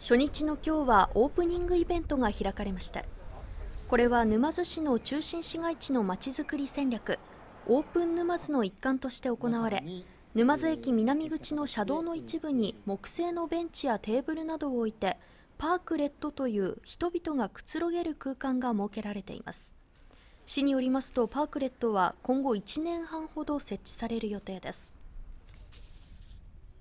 初日の今日はオープニングイベントが開かれましたこれは沼津市の中心市街地のまちづくり戦略オープン沼津の一環として行われ沼津駅南口の車道の一部に木製のベンチやテーブルなどを置いてパークレットという人々がくつろげる空間が設けられています市によりますとパークレットは今後1年半ほど設置される予定です